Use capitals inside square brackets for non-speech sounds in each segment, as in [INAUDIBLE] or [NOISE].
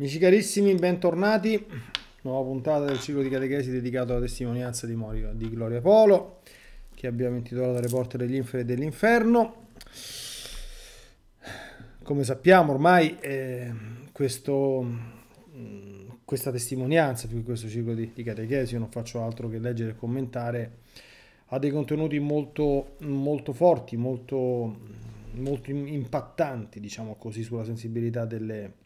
Amici carissimi, bentornati. Nuova puntata del ciclo di catechesi dedicato alla testimonianza di, Morio, di Gloria Polo, che abbiamo intitolato Reporter degli inferi e dell'inferno. Come sappiamo ormai, eh, questo, mm, questa testimonianza, più che questo ciclo di, di, catechesi, io non faccio altro che leggere e commentare, ha dei contenuti molto, molto forti, molto, molto impattanti, diciamo così, sulla sensibilità delle persone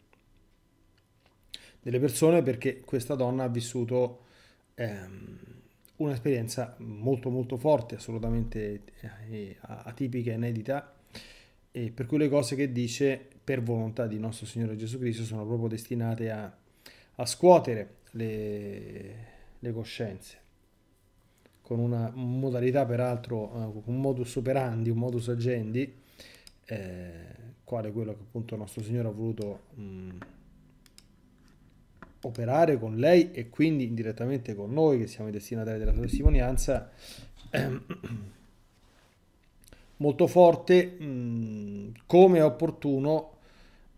delle persone perché questa donna ha vissuto ehm, un'esperienza molto molto forte, assolutamente eh, eh, atipica, inedita, e per cui le cose che dice per volontà di nostro Signore Gesù Cristo sono proprio destinate a, a scuotere le, le coscienze con una modalità peraltro, eh, un modus operandi, un modus agendi, eh, quale quello che appunto nostro Signore ha voluto mh, mm, operare con lei e quindi indirettamente con noi che siamo i destinatari della sua testimonianza ehm, molto forte mh, mm, come è opportuno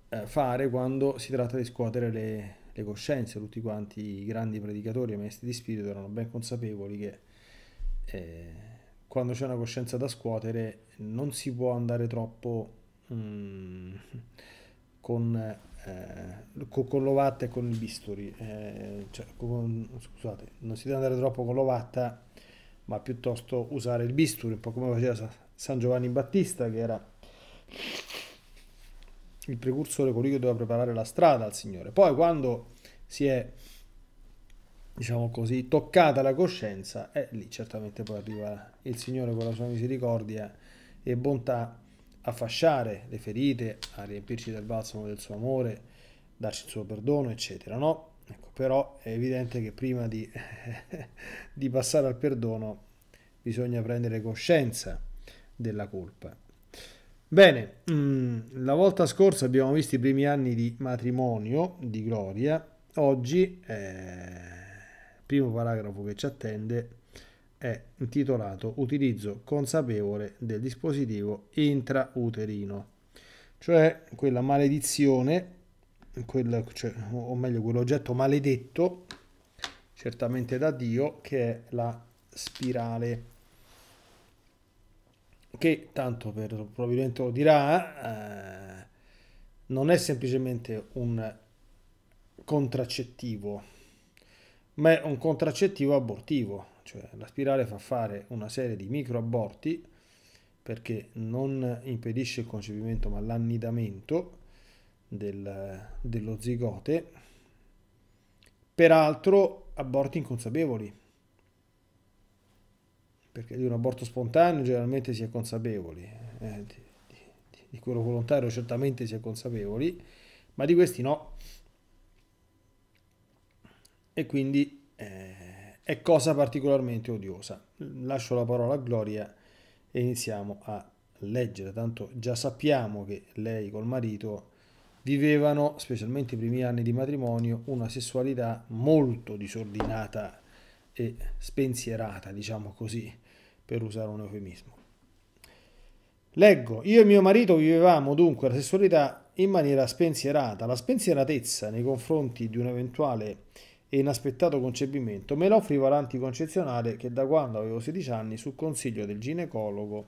eh, fare quando si tratta di scuotere le, le, coscienze tutti quanti i grandi predicatori e maestri di spirito erano ben consapevoli che eh, quando c'è una coscienza da scuotere non si può andare troppo mh, mm, con eh, con, con l'ovatta e con il bisturi. Eh, cioè, con, scusate, non si deve andare troppo con l'ovatta, ma piuttosto usare il bisturi, un po' come faceva San Giovanni Battista, che era il precursore, colui che doveva preparare la strada al Signore. Poi quando si è, diciamo così, toccata la coscienza, eh, lì certamente poi arriva il Signore con la sua misericordia e bontà a fasciare le ferite, a riempirci del balsamo del suo amore, darci il suo perdono, eccetera, no? Ecco, però è evidente che prima di, [LAUGHS] di passare al perdono bisogna prendere coscienza della colpa. Bene, mm, la volta scorsa abbiamo visto i primi anni di matrimonio di Gloria, oggi, eh, primo paragrafo che ci attende, è intitolato Utilizzo consapevole del dispositivo intrauterino, cioè quella maledizione, quel, cioè, o meglio quell'oggetto maledetto, certamente da Dio, che è la spirale che tanto per, probabilmente lo dirà, eh, non è semplicemente un contraccettivo, ma è un contraccettivo abortivo, cioè la spirale fa fare una serie di microaborti perché non impedisce il concepimento ma l'annidamento del, dello zigote, peraltro aborti inconsapevoli, perché di un aborto spontaneo generalmente si è consapevoli, eh, di, di, di quello volontario certamente si è consapevoli, ma di questi no. E quindi eh, è cosa particolarmente odiosa. Lascio la parola a Gloria e iniziamo a leggere, tanto già sappiamo che lei col marito vivevano, specialmente i primi anni di matrimonio, una sessualità molto disordinata e spensierata, diciamo così, per usare un eufemismo. Leggo, io e mio marito vivevamo dunque la sessualità in maniera spensierata. La spensieratezza nei confronti di un'eventuale e inaspettato concepimento, me la offriva l'anticoncezionale che da quando avevo 16 anni, su consiglio del ginecologo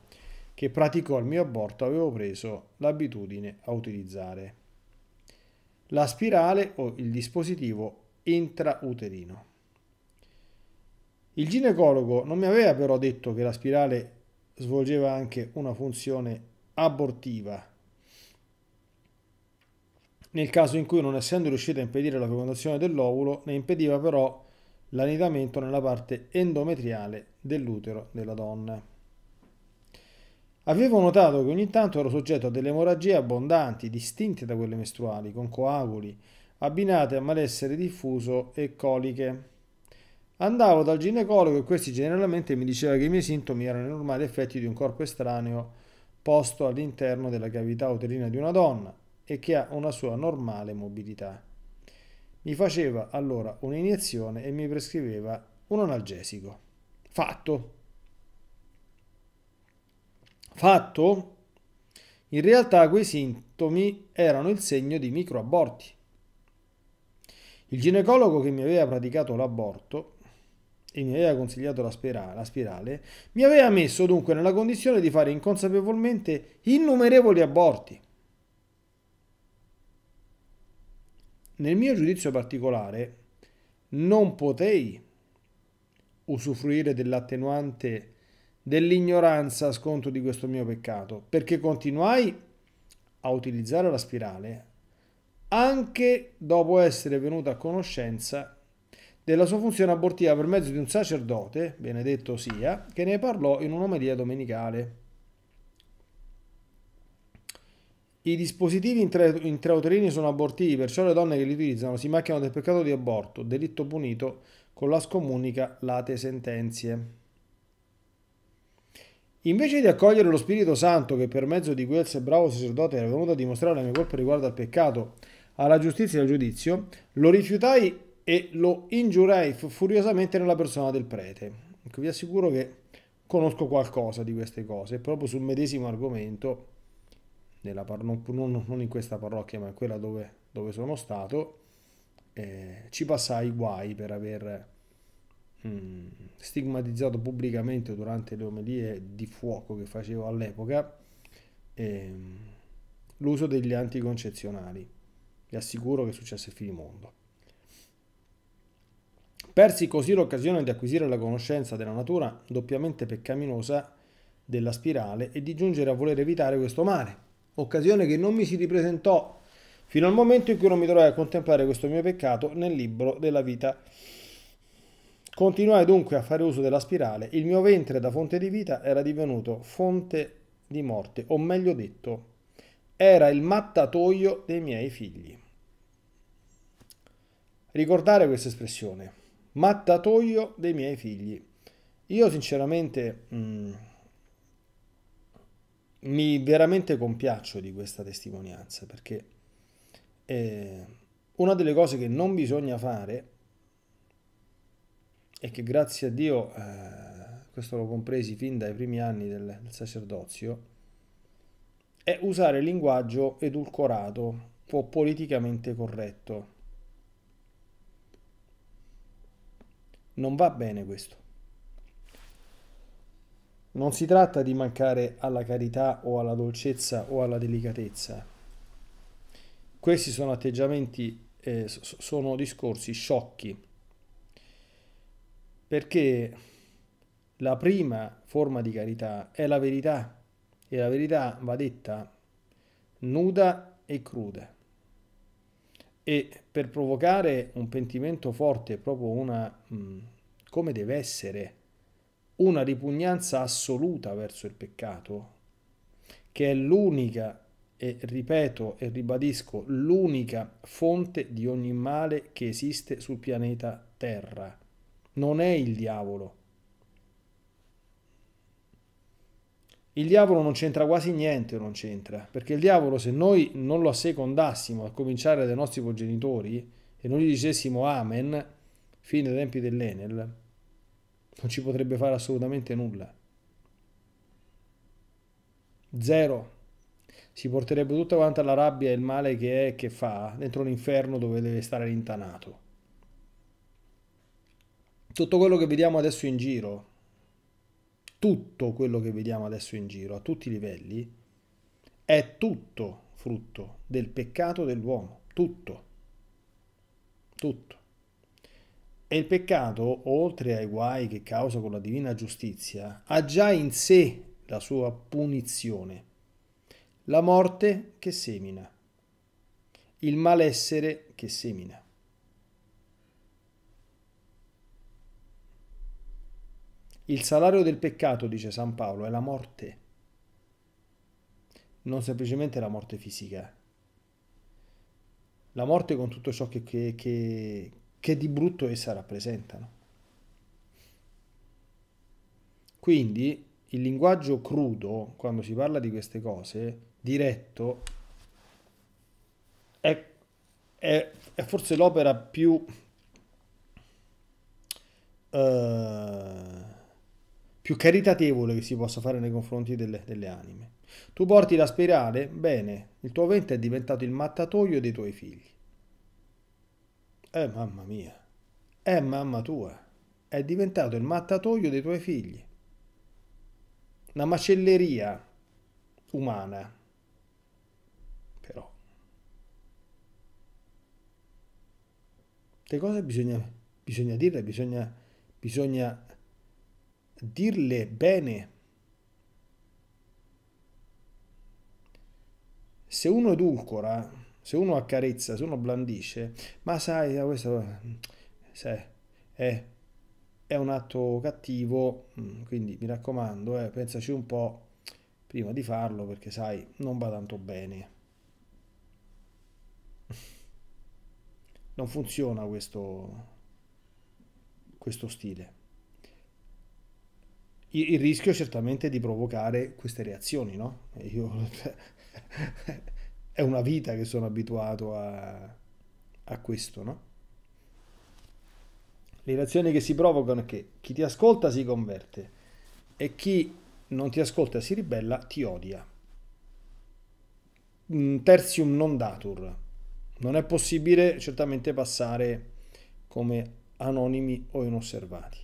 che praticò il mio aborto, avevo preso l'abitudine a utilizzare. La spirale o il dispositivo intrauterino. Il ginecologo non mi aveva però detto che la spirale svolgeva anche una funzione abortiva nel caso in cui non essendo riuscita a impedire la fecondazione dell'ovulo, ne impediva però l'anidamento nella parte endometriale dell'utero della donna. Avevo notato che ogni tanto ero soggetto a delle emorragie abbondanti, distinte da quelle mestruali, con coaguli, abbinate a malessere diffuso e coliche. Andavo dal ginecologo e questi generalmente mi diceva che i miei sintomi erano i normali effetti di un corpo estraneo posto all'interno della cavità uterina di una donna, e che ha una sua normale mobilità. Mi faceva allora un'iniezione e mi prescriveva un analgesico. Fatto. Fatto? In realtà quei sintomi erano il segno di microaborti. Il ginecologo che mi aveva praticato l'aborto e mi aveva consigliato la, spirale, la spirale mi aveva messo dunque nella condizione di fare inconsapevolmente innumerevoli aborti. nel mio giudizio particolare non potei usufruire dell'attenuante dell'ignoranza a sconto di questo mio peccato, perché continuai a utilizzare la spirale anche dopo essere venuto a conoscenza della sua funzione abortiva per mezzo di un sacerdote, benedetto sia, che ne parlò in un'omelia domenicale. I dispositivi intrauterini sono abortivi, perciò le donne che li utilizzano si macchiano del peccato di aborto, delitto punito con la scomunica late sentenzie. Invece di accogliere lo Spirito Santo che per mezzo di quel bravo sacerdote era venuto a dimostrare la mia colpa riguardo al peccato, alla giustizia e al giudizio, lo rifiutai e lo ingiurai furiosamente nella persona del prete. Ecco, vi assicuro che conosco qualcosa di queste cose, proprio sul medesimo argomento par- non, non, in questa parrocchia ma in quella dove, dove sono stato, eh, ci passai guai per aver mh, mm, stigmatizzato pubblicamente durante le omelie di fuoco che facevo all'epoca eh, l'uso degli anticoncezionali. Vi assicuro che successe il finimondo. Persi così l'occasione di acquisire la conoscenza della natura doppiamente peccaminosa della spirale e di giungere a voler evitare questo male occasione che non mi si ripresentò fino al momento in cui non mi trovai a contemplare questo mio peccato nel libro della vita. Continuai dunque a fare uso della spirale, il mio ventre da fonte di vita era divenuto fonte di morte, o meglio detto, era il mattatoio dei miei figli. Ricordare questa espressione, mattatoio dei miei figli. Io sinceramente... Mh, mm, mi veramente compiaccio di questa testimonianza perché eh, una delle cose che non bisogna fare e che grazie a Dio eh, questo l'ho compresi fin dai primi anni del, del sacerdozio è usare linguaggio edulcorato o politicamente corretto. Non va bene questo. Non si tratta di mancare alla carità o alla dolcezza o alla delicatezza. Questi sono atteggiamenti, eh, sono discorsi sciocchi, perché la prima forma di carità è la verità e la verità va detta nuda e cruda. E per provocare un pentimento forte, proprio una... Mh, come deve essere una ripugnanza assoluta verso il peccato, che è l'unica, e ripeto e ribadisco, l'unica fonte di ogni male che esiste sul pianeta Terra. Non è il diavolo. Il diavolo non c'entra quasi niente o non c'entra, perché il diavolo se noi non lo assecondassimo a cominciare dai nostri progenitori e non gli dicessimo amen, fine ai tempi dell'Enel, non ci potrebbe fare assolutamente nulla. Zero. Si porterebbe tutta quanta la rabbia e il male che è che fa dentro l'inferno dove deve stare rintanato. Tutto quello che vediamo adesso in giro, tutto quello che vediamo adesso in giro a tutti i livelli, è tutto frutto del peccato dell'uomo, tutto, tutto. E il peccato, oltre ai guai che causa con la divina giustizia, ha già in sé la sua punizione, la morte che semina, il malessere che semina. Il salario del peccato, dice San Paolo, è la morte, non semplicemente la morte fisica. La morte con tutto ciò che, che, che che di brutto essa rappresentano. Quindi il linguaggio crudo, quando si parla di queste cose, diretto, è, è, è forse l'opera più, eh, più, caritatevole che si possa fare nei confronti delle, delle anime. Tu porti la spirale, bene, il tuo vento è diventato il mattatoio dei tuoi figli. Eh mamma mia, è eh, mamma tua, è diventato il mattatoio dei tuoi figli. Una macelleria umana, però. Le cose bisogna, bisogna dirle, bisogna, bisogna dirle bene. Se uno edulcora se uno accarezza, se uno blandisce, ma sai, questo sai, è, è, un atto cattivo, mm, quindi mi raccomando, eh, pensaci un po' prima di farlo perché sai, non va tanto bene. Non funziona questo, questo stile. Il, il rischio certamente è di provocare queste reazioni, no? Io [LAUGHS] cioè, è una vita che sono abituato a, a questo, no? Le reazioni che si provocano è che chi ti ascolta si converte e chi non ti ascolta si ribella ti odia. Tertium non datur. Non è possibile certamente passare come anonimi o inosservati.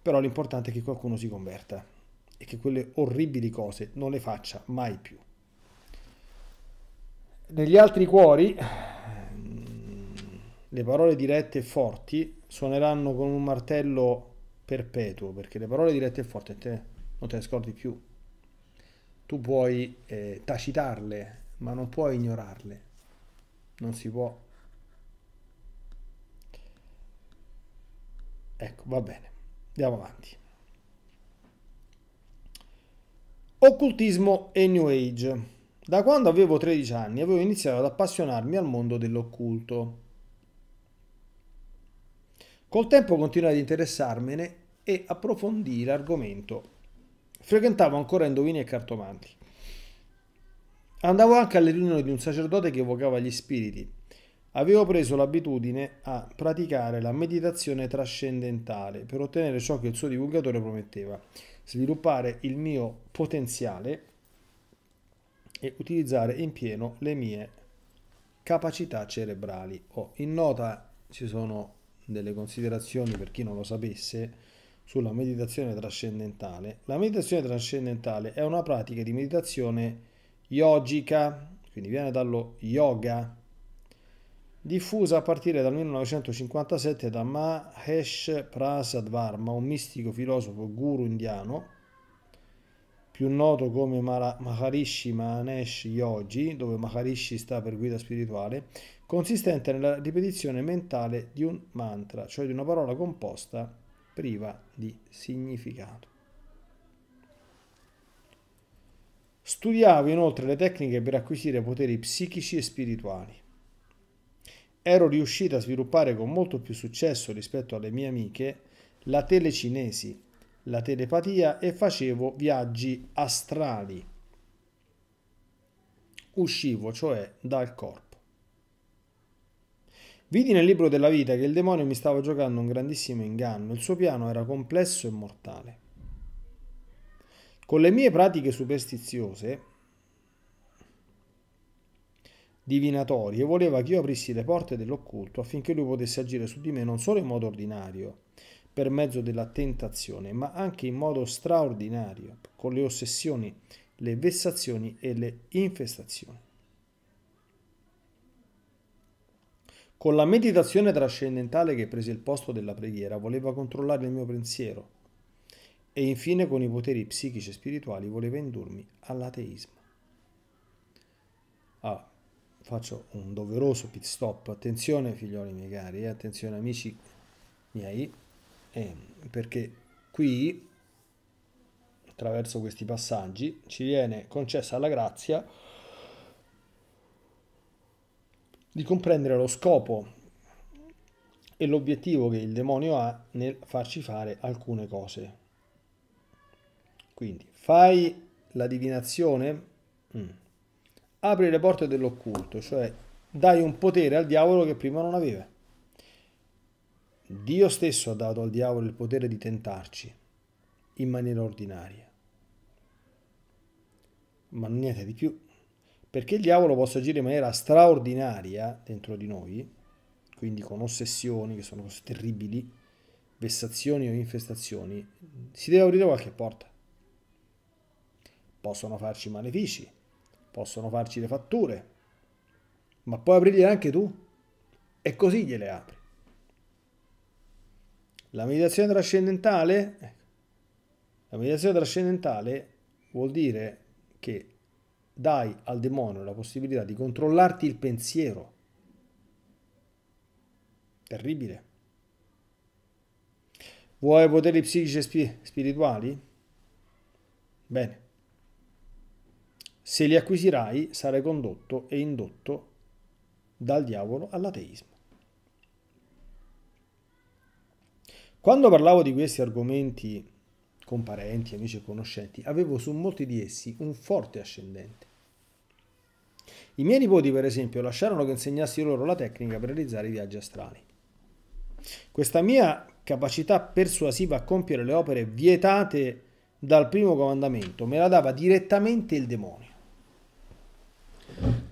Però l'importante è che qualcuno si converta e che quelle orribili cose non le faccia mai più. Negli altri cuori ehm, le parole dirette e forti suoneranno con un martello perpetuo, perché le parole dirette e forti te non te le scordi più. Tu puoi eh, tacitarle, ma non puoi ignorarle. Non si può. Ecco, va bene. Andiamo avanti. Occultismo e New Age. Da quando avevo 13 anni avevo iniziato ad appassionarmi al mondo dell'occulto. Col tempo continuai ad interessarmene e approfondire l'argomento. Frequentavo ancora indovini e cartomanti. Andavo anche alle riunioni di un sacerdote che evocava gli spiriti. Avevo preso l'abitudine a praticare la meditazione trascendentale per ottenere ciò che il suo divulgatore prometteva sviluppare il mio potenziale e utilizzare in pieno le mie capacità cerebrali. Oh, in nota ci sono delle considerazioni per chi non lo sapesse sulla meditazione trascendentale. La meditazione trascendentale è una pratica di meditazione yogica, quindi viene dallo yoga, diffusa a partire dal 1957 da Mahesh Prasad Varma, un mistico filosofo guru indiano, più noto come Maharishi Mahanesh Yogi, dove Maharishi sta per guida spirituale, consistente nella ripetizione mentale di un mantra, cioè di una parola composta priva di significato. Studiava inoltre le tecniche per acquisire poteri psichici e spirituali ero riuscita a sviluppare con molto più successo rispetto alle mie amiche la telecinesi, la telepatia e facevo viaggi astrali. Uscivo cioè dal corpo. Vidi nel libro della vita che il demonio mi stava giocando un grandissimo inganno, il suo piano era complesso e mortale. Con le mie pratiche superstiziose divinatori e voleva che io aprissi le porte dell'occulto affinché lui potesse agire su di me non solo in modo ordinario, per mezzo della tentazione, ma anche in modo straordinario, con le ossessioni, le vessazioni e le infestazioni. Con la meditazione trascendentale che prese il posto della preghiera, voleva controllare il mio pensiero e infine con i poteri psichici e spirituali voleva indurmi all'ateismo faccio un doveroso pit stop. Attenzione figlioli miei cari, eh, attenzione amici miei, eh, perché qui attraverso questi passaggi ci viene concessa la grazia di comprendere lo scopo e l'obiettivo che il demonio ha nel farci fare alcune cose. Quindi fai la divinazione? Mm apri le porte dell'occulto, cioè dai un potere al diavolo che prima non aveva. Dio stesso ha dato al diavolo il potere di tentarci in maniera ordinaria. Ma niente di più. Perché il diavolo possa agire in maniera straordinaria dentro di noi, quindi con ossessioni che sono cose terribili, vessazioni o infestazioni, si deve aprire qualche porta. Possono farci malefici, possono farci le fatture, ma puoi aprirgliele anche tu e così gliele apri. La meditazione trascendentale, ecco, la meditazione trascendentale vuol dire che dai al demonio la possibilità di controllarti il pensiero. Terribile. Vuoi poteri psichici e spirituali? Bene. Se li acquisirai sarai condotto e indotto dal diavolo all'ateismo. Quando parlavo di questi argomenti con parenti, amici e conoscenti, avevo su molti di essi un forte ascendente. I miei nipoti, per esempio, lasciarono che insegnassi loro la tecnica per realizzare i viaggi astrali. Questa mia capacità persuasiva a compiere le opere vietate dal primo comandamento me la dava direttamente il demonio.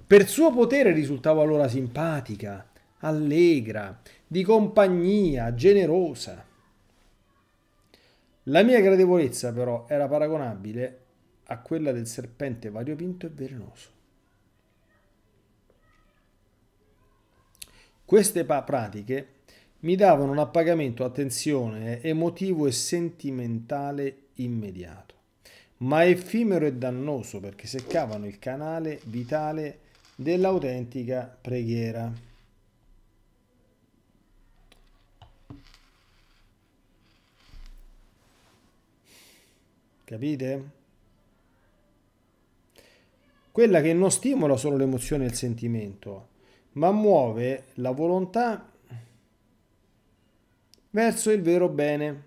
Per suo potere risultavo allora simpatica, allegra, di compagnia, generosa. La mia gradevolezza però era paragonabile a quella del serpente variopinto e velenoso. Queste pratiche mi davano un appagamento, attenzione, emotivo e sentimentale immediato, ma effimero e dannoso perché seccavano il canale vitale dell'autentica preghiera. Capite? Quella che non stimola solo l'emozione e il sentimento, ma muove la volontà verso il vero bene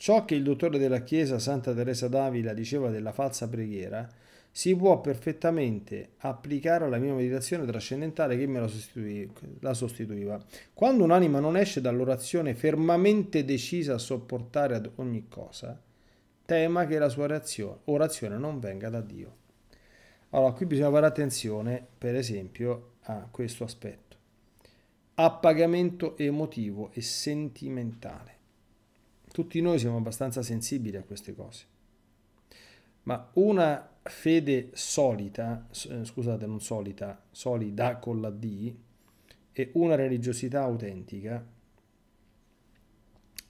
Ciò che il dottore della Chiesa Santa Teresa d'Avila diceva della falsa preghiera si può perfettamente applicare alla mia meditazione trascendentale che me la, sostitui, la sostituiva. Quando un'anima non esce dall'orazione fermamente decisa a sopportare ad ogni cosa, tema che la sua reazione, orazione non venga da Dio. Allora, qui bisogna fare attenzione, per esempio, a questo aspetto. Appagamento emotivo e sentimentale tutti noi siamo abbastanza sensibili a queste cose. Ma una fede solita, eh, scusate, non solita, solida con la D, e una religiosità autentica,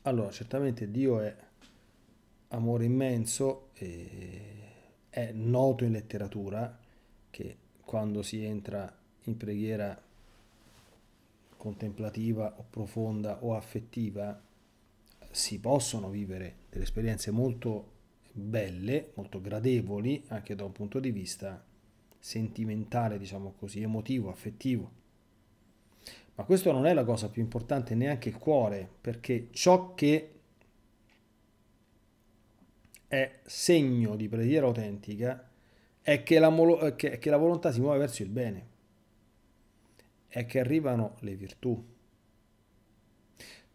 allora certamente Dio è amore immenso, è noto in letteratura che quando si entra in preghiera contemplativa o profonda o affettiva, si possono vivere delle esperienze molto belle, molto gradevoli anche da un punto di vista sentimentale, diciamo così, emotivo, affettivo. Ma questo non è la cosa più importante, neanche il cuore, perché ciò che è segno di preghiera autentica è che la, che, che la volontà si muove verso il bene, è che arrivano le virtù.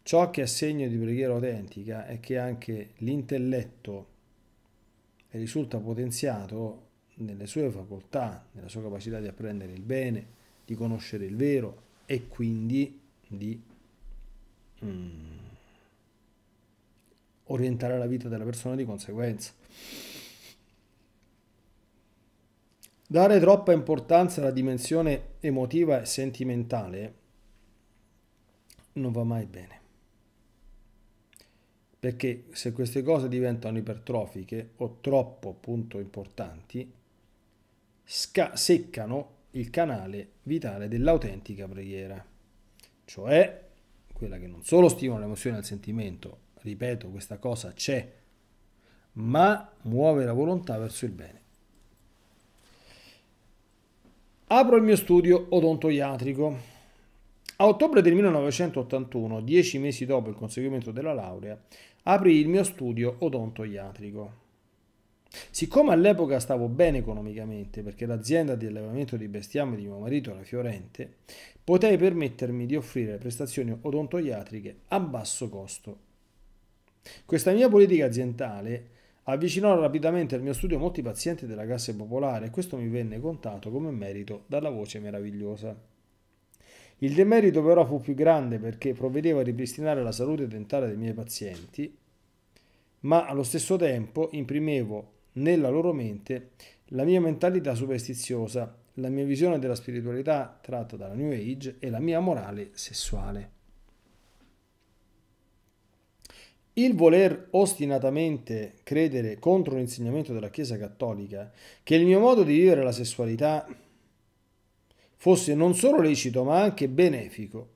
Ciò che è segno di preghiera autentica è che anche l'intelletto risulta potenziato nelle sue facoltà, nella sua capacità di apprendere il bene, di conoscere il vero e quindi di mm, orientare la vita della persona di conseguenza. Dare troppa importanza alla dimensione emotiva e sentimentale non va mai bene perché se queste cose diventano ipertrofiche o troppo appunto importanti, seccano il canale vitale dell'autentica preghiera, cioè quella che non solo stimola l'emozione e il sentimento, ripeto, questa cosa c'è, ma muove la volontà verso il bene. Apro il mio studio odontoiatrico a ottobre del 1981, dieci mesi dopo il conseguimento della laurea, aprì il mio studio odontoiatrico. Siccome all'epoca stavo bene economicamente, perché l'azienda di allevamento di bestiame di mio marito era fiorente, potei permettermi di offrire prestazioni odontoiatriche a basso costo. Questa mia politica aziendale avvicinò rapidamente al mio studio molti pazienti della classe popolare e questo mi venne contato come merito dalla voce meravigliosa. Il demerito però fu più grande perché provvedevo a ripristinare la salute dentale dei miei pazienti, ma allo stesso tempo imprimevo nella loro mente la mia mentalità superstiziosa, la mia visione della spiritualità tratta dalla New Age e la mia morale sessuale. Il voler ostinatamente credere contro l'insegnamento della Chiesa Cattolica che il mio modo di vivere la sessualità fosse non solo lecito ma anche benefico.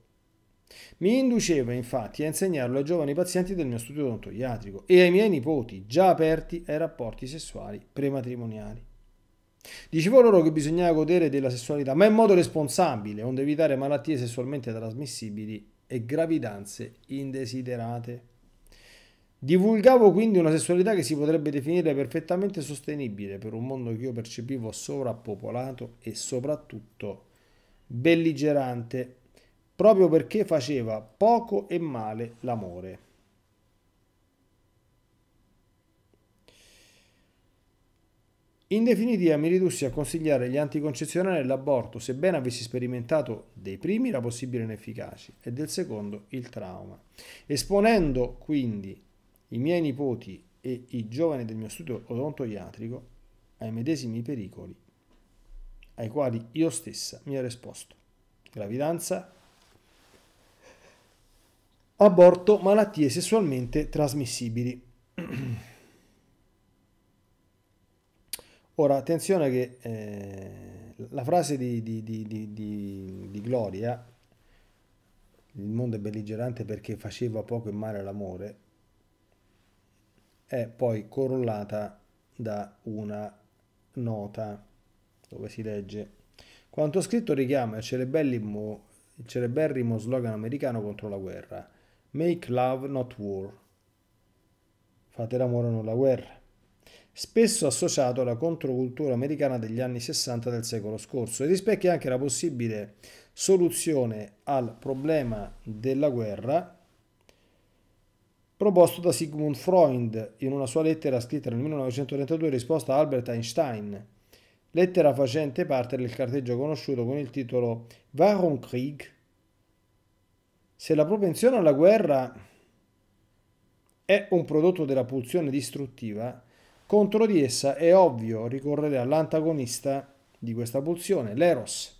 Mi induceva infatti a insegnarlo ai giovani pazienti del mio studio odontoiatrico e ai miei nipoti già aperti ai rapporti sessuali prematrimoniali. Dicevo loro che bisognava godere della sessualità, ma in modo responsabile, onde evitare malattie sessualmente trasmissibili e gravidanze indesiderate. Divulgavo quindi una sessualità che si potrebbe definire perfettamente sostenibile per un mondo che io percepivo sovrappopolato e soprattutto belligerante, proprio perché faceva poco e male l'amore. In definitiva mi ridussi a consigliare gli anticoncezionali e l'aborto, sebbene avessi sperimentato dei primi la possibile inefficacia e del secondo il trauma, esponendo quindi i miei nipoti e i giovani del mio studio odontoiatrico ai medesimi pericoli ai quali io stessa mi ero esposto. Gravidanza, aborto, malattie sessualmente trasmissibili. Ora, attenzione che eh, la frase di, di, di, di, Gloria, il mondo è belligerante perché faceva poco e male all'amore, è poi corollata da una nota dove si legge quanto scritto richiama il cerebellimo, il cereberrimo slogan americano contro la guerra, Make Love Not War, fate l'amore non la guerra, spesso associato alla controcultura americana degli anni 60 del secolo scorso e rispecchia anche la possibile soluzione al problema della guerra proposto da Sigmund Freud in una sua lettera scritta nel 1932 in risposta a Albert Einstein lettera facente parte del carteggio conosciuto con il titolo Warenkrieg. Se la propensione alla guerra è un prodotto della pulsione distruttiva, contro di essa è ovvio ricorrere all'antagonista di questa pulsione, l'eros.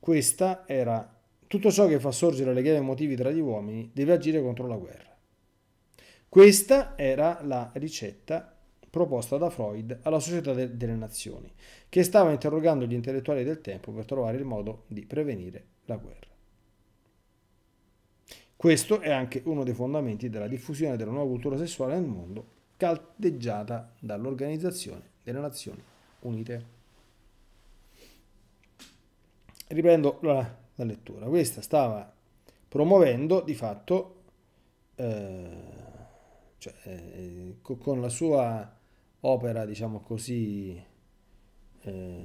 Questa era tutto ciò che fa sorgere le legami emotivi tra gli uomini deve agire contro la guerra. Questa era la ricetta proposta da Freud alla Società de- delle Nazioni, che stava interrogando gli intellettuali del tempo per trovare il modo di prevenire la guerra. Questo è anche uno dei fondamenti della diffusione della nuova cultura sessuale nel mondo, caldeggiata dall'Organizzazione delle Nazioni Unite. Riprendo la, la lettura. Questa stava promuovendo di fatto eh, cioè, eh, con la sua opera, diciamo così, eh,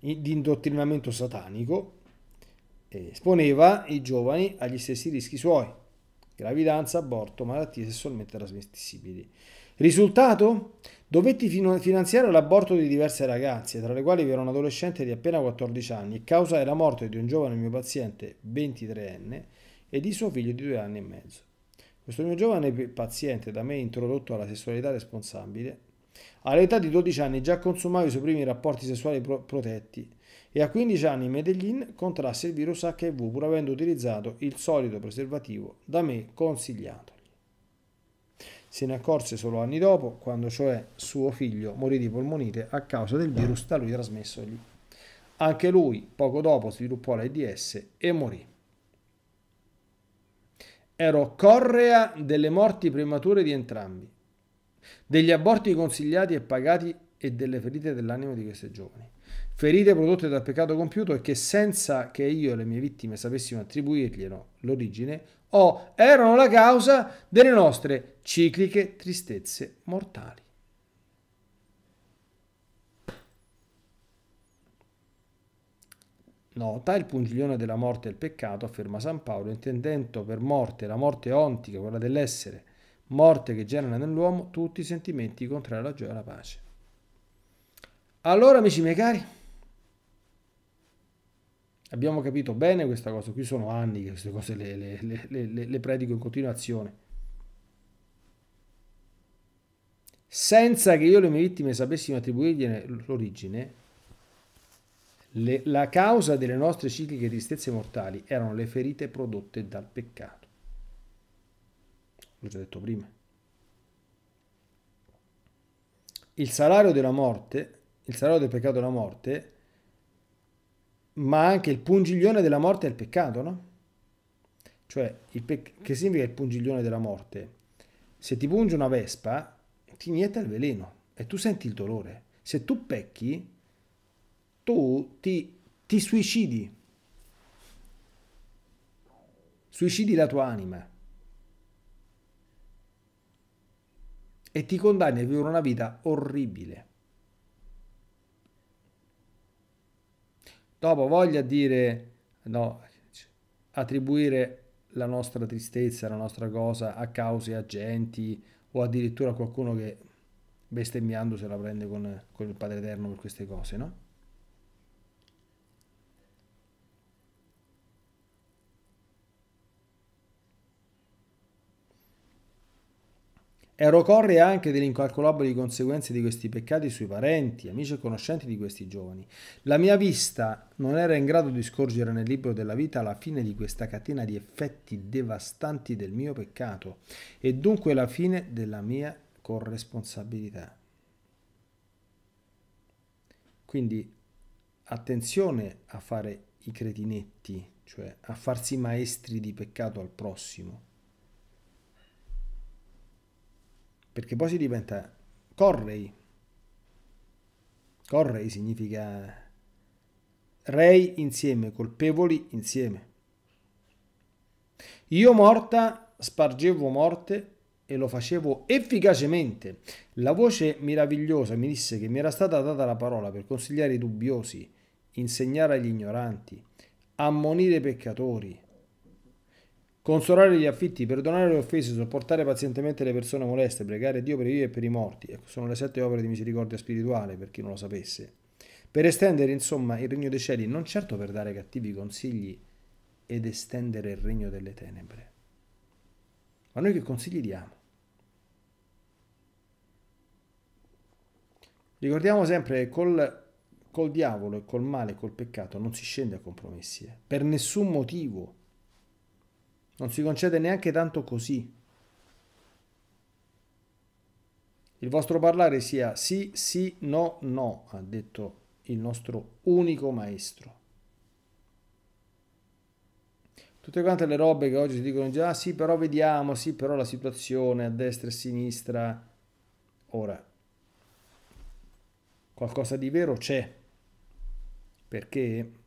di indottrinamento satanico, esponeva i giovani agli stessi rischi suoi, gravidanza, aborto, malattie sessualmente trasmissibili. Risultato? Dovetti finanziare l'aborto di diverse ragazze, tra le quali vi era un adolescente di appena 14 anni, e causa era morte di un giovane mio paziente 23enne e di suo figlio di due anni e mezzo. Questo mio giovane paziente, da me introdotto alla sessualità responsabile, All'età di 12 anni già consumava i suoi primi rapporti sessuali pro- protetti e a 15 anni in Medellin contrasse il virus HIV pur avendo utilizzato il solito preservativo da me consigliatogli. Se ne accorse solo anni dopo, quando cioè suo figlio morì di polmonite a causa del virus da lui trasmessogli. Anche lui poco dopo sviluppò l'AIDS e morì. Ero correa delle morti premature di entrambi degli aborti consigliati e pagati e delle ferite dell'animo di queste giovani. Ferite prodotte dal peccato compiuto e che senza che io e le mie vittime sapessimo attribuirglielo l'origine o erano la causa delle nostre cicliche tristezze mortali. Nota il pungiglione della morte e il peccato, afferma San Paolo, intendendo per morte la morte ontica, quella dell'essere, morte che genera nell'uomo tutti i sentimenti contrari alla gioia e alla pace. Allora, amici miei cari, abbiamo capito bene questa cosa. Qui sono anni che queste cose le, le, le, le predico in continuazione. Senza che io le mie vittime sapessimo attribuirgliene l'origine, la causa delle nostre cicliche tristezze mortali erano le ferite prodotte dal peccato l'ho già detto prima. Il salario della morte, il salario del peccato della morte, ma anche il pungiglione della morte è il peccato, no? Cioè, pe che significa il pungiglione della morte? Se ti punge una vespa, ti inietta il veleno e tu senti il dolore. Se tu pecchi, tu ti, ti suicidi. Suicidi la tua anima. e ti condanni a vivere una vita orribile. Dopo voglia dire, no, attribuire la nostra tristezza, la nostra cosa a cause agenti o addirittura a qualcuno che bestemmiando se la prende con, con il Padre Eterno per queste cose, no? Ero Erocorre anche delle incalcolabili conseguenze di questi peccati sui parenti, amici e conoscenti di questi giovani. La mia vista non era in grado di scorgere nel libro della vita la fine di questa catena di effetti devastanti del mio peccato e dunque la fine della mia corresponsabilità. Quindi attenzione a fare i cretinetti, cioè a farsi maestri di peccato al prossimo perché poi si diventa correi. Correi significa rei insieme, colpevoli insieme. Io morta spargevo morte e lo facevo efficacemente. La voce meravigliosa mi disse che mi era stata data la parola per consigliare i dubbiosi, insegnare agli ignoranti, ammonire i peccatori, Consolare gli affitti, perdonare le offese, sopportare pazientemente le persone moleste, pregare Dio per i vivi e per i morti. Ecco, sono le sette opere di misericordia spirituale, per chi non lo sapesse. Per estendere, insomma, il regno dei cieli, non certo per dare cattivi consigli ed estendere il regno delle tenebre. Ma noi che consigli diamo? Ricordiamo sempre che col, col diavolo e col male e col peccato non si scende a compromessi, eh? per nessun motivo non si concede neanche tanto così. Il vostro parlare sia sì, sì, no, no, ha detto il nostro unico maestro. Tutte quante le robe che oggi si dicono già, ah, sì, però vediamo, sì, però la situazione a destra e a sinistra. Ora, qualcosa di vero c'è, perché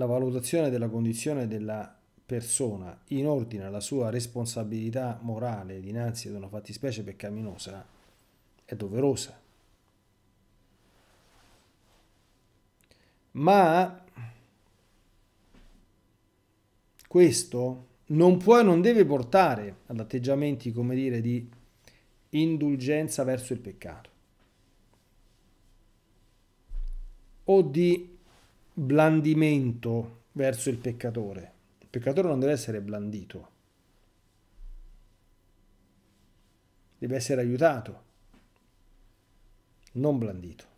la valutazione della condizione della persona in ordine alla sua responsabilità morale dinanzi ad una fattispecie peccaminosa è doverosa. Ma questo non può e non deve portare ad atteggiamenti, come dire, di indulgenza verso il peccato o di blandimento verso il peccatore. Il peccatore non deve essere blandito, deve essere aiutato, non blandito.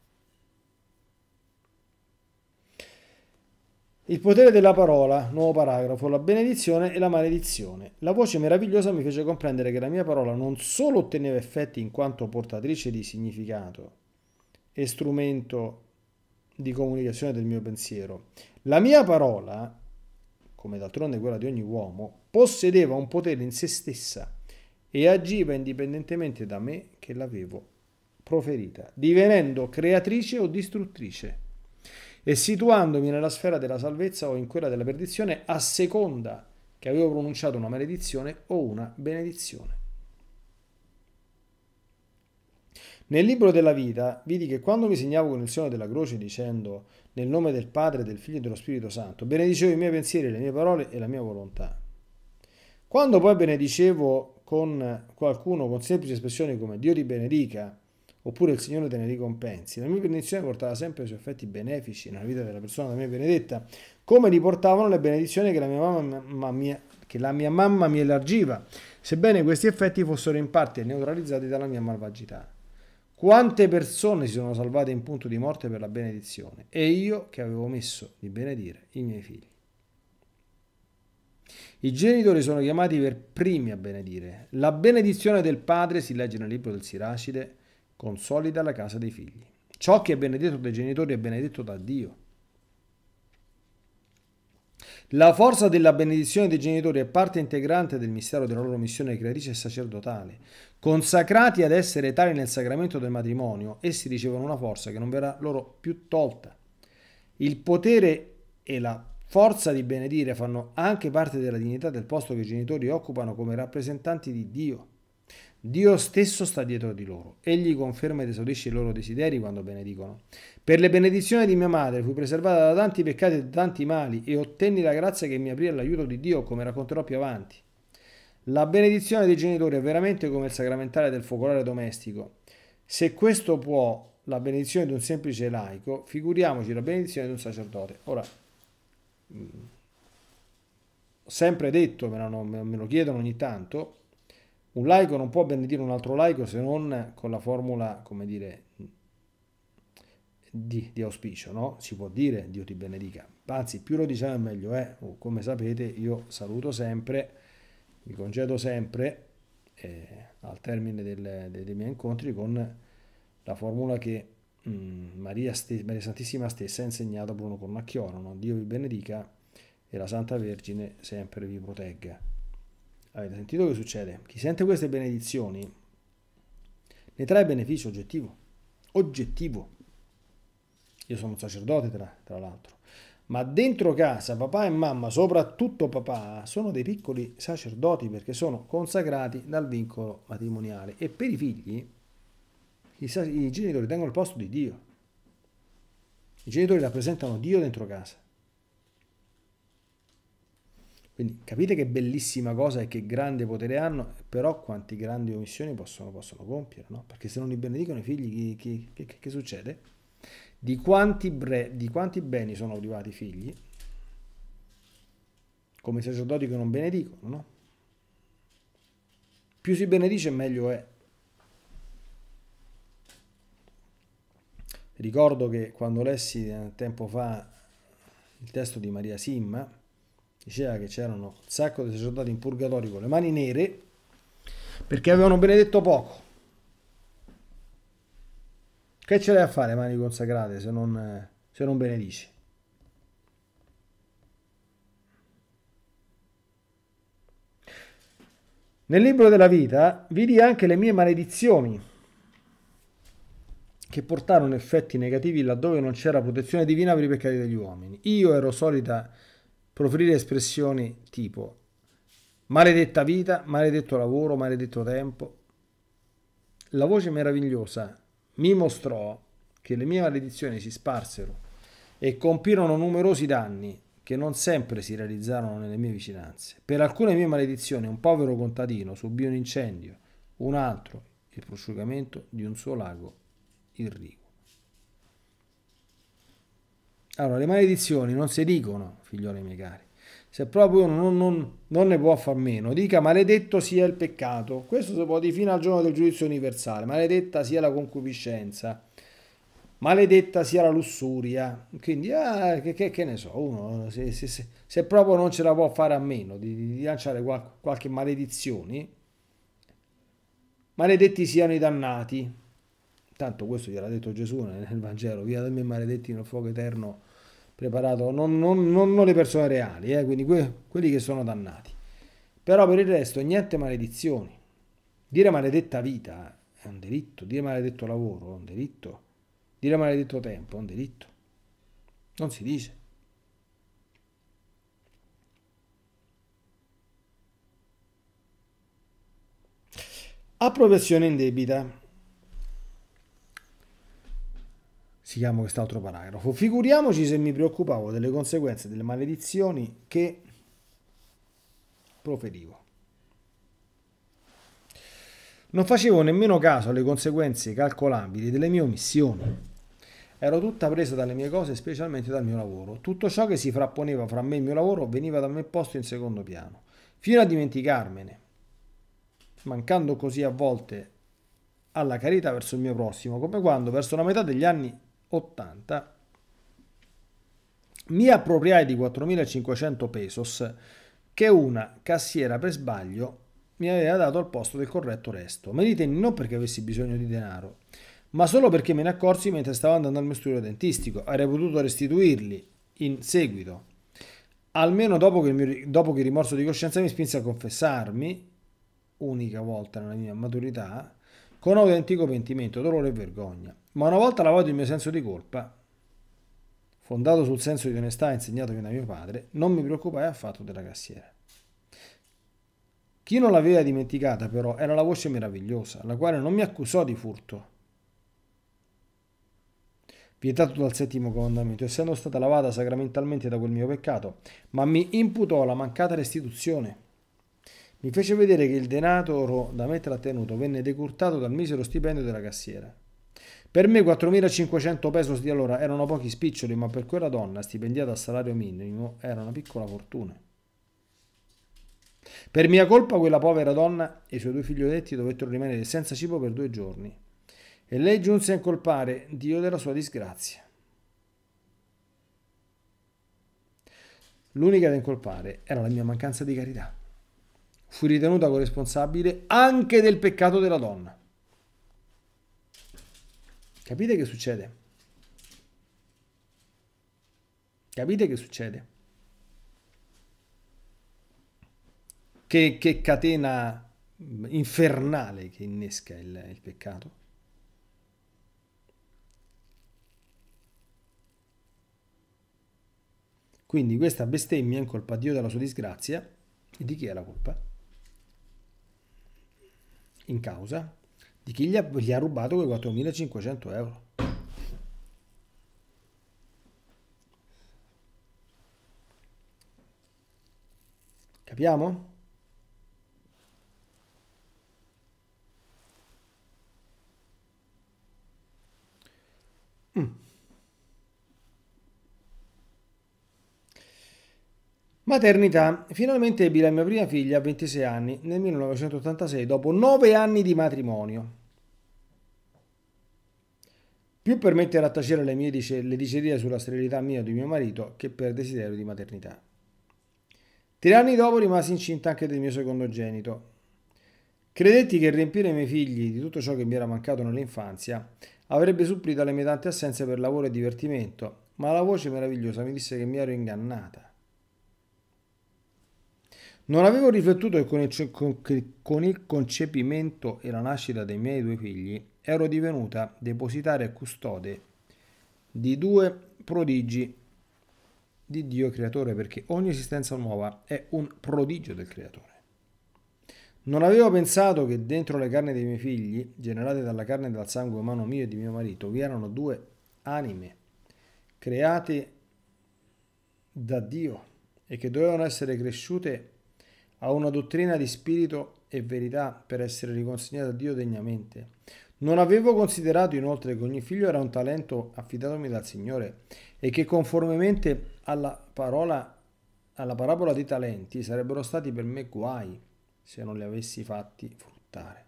Il potere della parola, nuovo paragrafo, la benedizione e la maledizione. La voce meravigliosa mi fece comprendere che la mia parola non solo otteneva effetti in quanto portatrice di significato e strumento di comunicazione del mio pensiero. La mia parola, come d'altronde quella di ogni uomo, possedeva un potere in se stessa e agiva indipendentemente da me che l'avevo proferita, divenendo creatrice o distruttrice e situandomi nella sfera della salvezza o in quella della perdizione a seconda che avevo pronunciato una maledizione o una benedizione. Nel libro della vita vidi che quando mi segnavo con il segno della croce dicendo nel nome del Padre, del Figlio e dello Spirito Santo, benedicevo i miei pensieri, le mie parole e la mia volontà. Quando poi benedicevo con qualcuno con semplici espressioni come Dio ti benedica oppure il Signore te ne ricompensi, la mia benedizione portava sempre i suoi effetti benefici nella vita della persona da me benedetta, come li portavano le benedizioni che la mia mamma, mia, che la mia mamma mi elargiva, sebbene questi effetti fossero in parte neutralizzati dalla mia malvagità. Quante persone si sono salvate in punto di morte per la benedizione e io che avevo messo di benedire i miei figli. I genitori sono chiamati per primi a benedire. La benedizione del padre, si legge nel libro del Siracide, consolida la casa dei figli. Ciò che è benedetto dai genitori è benedetto da Dio. La forza della benedizione dei genitori è parte integrante del mistero della loro missione creatrice e sacerdotale. Consacrati ad essere tali nel sacramento del matrimonio, essi ricevono una forza che non verrà loro più tolta. Il potere e la forza di benedire fanno anche parte della dignità del posto che i genitori occupano come rappresentanti di Dio. Dio stesso sta dietro di loro. Egli conferma ed esaudisce i loro desideri quando benedicono. Per le benedizioni di mia madre fui preservata da tanti peccati e da tanti mali e ottenni la grazia che mi aprì all'aiuto di Dio, come racconterò più avanti. La benedizione dei genitori è veramente come il sacramentale del focolare domestico. Se questo può la benedizione di un semplice laico, figuriamoci la benedizione di un sacerdote. Ora, mm, sempre detto, me lo chiedono ogni tanto, un laico non può benedire un altro laico se non con la formula, come dire, di, di auspicio, no? Si può dire Dio ti benedica. Anzi, più lo diciamo meglio Eh? Come sapete io saluto sempre, mi congedo sempre eh, al termine del, dei, dei miei incontri con la formula che mh, mm, Maria, Ste, Maria, Santissima stessa ha insegnato a Bruno Cornacchioro, no? Dio vi benedica e la Santa Vergine sempre vi protegga. Avete sentito che succede? Chi sente queste benedizioni ne trae beneficio oggettivo. Oggettivo. Io sono un sacerdote, tra, tra l'altro. Ma dentro casa papà e mamma, soprattutto papà, sono dei piccoli sacerdoti perché sono consacrati dal vincolo matrimoniale. E per i figli i, i genitori tengono il posto di Dio. I genitori rappresentano Dio dentro casa. Quindi capite che bellissima cosa e che grande potere hanno, però quante grandi omissioni possono, possono compiere, no? Perché se non li benedicono i figli, che, che, che, che succede? Di quanti, bre, di quanti beni sono privati i figli? Come i sacerdoti che non benedicono, no? Più si benedice meglio è. Ricordo che quando lessi tempo fa il testo di Maria Simma, diceva che c'erano un sacco di soldati in purgatorio con le mani nere perché avevano benedetto poco. Che ce l'hai a fare mani consacrate se non, se non benedici? Nel libro della vita vidi anche le mie maledizioni che portarono effetti negativi laddove non c'era protezione divina per i peccati degli uomini. Io ero solita proferire espressioni tipo maledetta vita, maledetto lavoro, maledetto tempo. La voce meravigliosa mi mostrò che le mie maledizioni si sparsero e compirono numerosi danni che non sempre si realizzarono nelle mie vicinanze. Per alcune mie maledizioni un povero contadino subì un incendio, un altro il prosciugamento di un suo lago irriguo. Allora, le maledizioni non si dicono, figlioli miei cari. Se proprio uno non, non, non ne può far meno, dica maledetto sia il peccato. Questo si può dire fino al giorno del giudizio universale. Maledetta sia la concupiscenza maledetta sia la lussuria. Quindi, ah, che, che, che, ne so, uno se, se, se, se, proprio non ce la può fare a meno di, di lanciare qual, qualche maledizione, maledetti siano i dannati. Tanto questo gliel'ha detto Gesù nel Vangelo, via da me maledetti nel fuoco eterno preparato, non, non, non, non le persone reali, eh, quindi que, quelli che sono dannati. Però per il resto niente maledizioni. Dire maledetta vita è un delitto, dire maledetto lavoro è un delitto, dire maledetto tempo è un delitto. Non si dice. Appropriazione in debita. si chiama quest'altro paragrafo. Figuriamoci se mi preoccupavo delle conseguenze delle maledizioni che proferivo. Non facevo nemmeno caso alle conseguenze calcolabili delle mie omissioni. Ero tutta presa dalle mie cose, specialmente dal mio lavoro. Tutto ciò che si frapponeva fra me e il mio lavoro veniva da me posto in secondo piano, fino a dimenticarmene, mancando così a volte alla carità verso il mio prossimo, come quando verso la metà degli anni 80. Mi appropriai di 4.500 pesos che una cassiera per sbaglio mi aveva dato al posto del corretto resto. Me li tenni non perché avessi bisogno di denaro, ma solo perché me ne accorsi mentre stavo andando al mio studio dentistico. Avrei potuto restituirli in seguito, almeno dopo che, il, mio, dopo che il rimorso di coscienza mi spinse a confessarmi, unica volta nella mia maturità, con autentico pentimento, dolore e vergogna. Ma una volta lavato il mio senso di colpa, fondato sul senso di onestà insegnatomi da mio padre, non mi preoccupai affatto della cassiera. Chi non l'aveva dimenticata però era la voce meravigliosa, la quale non mi accusò di furto, vietato dal settimo comandamento, essendo stata lavata sacramentalmente da quel mio peccato, ma mi imputò la mancata restituzione. Mi fece vedere che il denaro da me trattenuto venne decurtato dal misero stipendio della cassiera. Per me 4.500 pesos di allora erano pochi spiccioli, ma per quella donna, stipendiata a salario minimo, era una piccola fortuna. Per mia colpa quella povera donna e i suoi due figlioletti dovettero rimanere senza cibo per due giorni e lei giunse a incolpare Dio della sua disgrazia. L'unica da incolpare era la mia mancanza di carità fu ritenuta corresponsabile anche del peccato della donna. Capite che succede? Capite che succede? Che, che catena infernale che innesca il, il peccato? Quindi questa bestemmia incolpa Dio della sua disgrazia. E di chi è la colpa? in causa di chi gli ha, gli ha rubato quei 4.500 euro. Capiamo? Maternità. Finalmente ebbi la mia prima figlia a 26 anni, nel 1986, dopo 9 anni di matrimonio. Più per mettere a tacere le mie dice, le dicerie sulla sterilità mia o di mio marito che per desiderio di maternità. Tre anni dopo rimasi incinta anche del mio secondogenito. Credetti che riempire i miei figli di tutto ciò che mi era mancato nell'infanzia avrebbe supplito alle mie tante assenze per lavoro e divertimento, ma la voce meravigliosa mi disse che mi ero ingannata. Non avevo riflettuto che con, il, con, con il concepimento e la nascita dei miei due figli ero divenuta depositaria e custode di due prodigi di Dio creatore, perché ogni esistenza nuova è un prodigio del creatore. Non avevo pensato che dentro le carni dei miei figli, generate dalla carne e dal sangue umano mio e di mio marito, vi erano due anime create da Dio e che dovevano essere cresciute a una dottrina di spirito e verità per essere riconsegnato a Dio degnamente. Non avevo considerato inoltre che ogni figlio era un talento affidatomi dal Signore e che conformemente alla, parola, alla parabola dei talenti sarebbero stati per me guai se non li avessi fatti fruttare,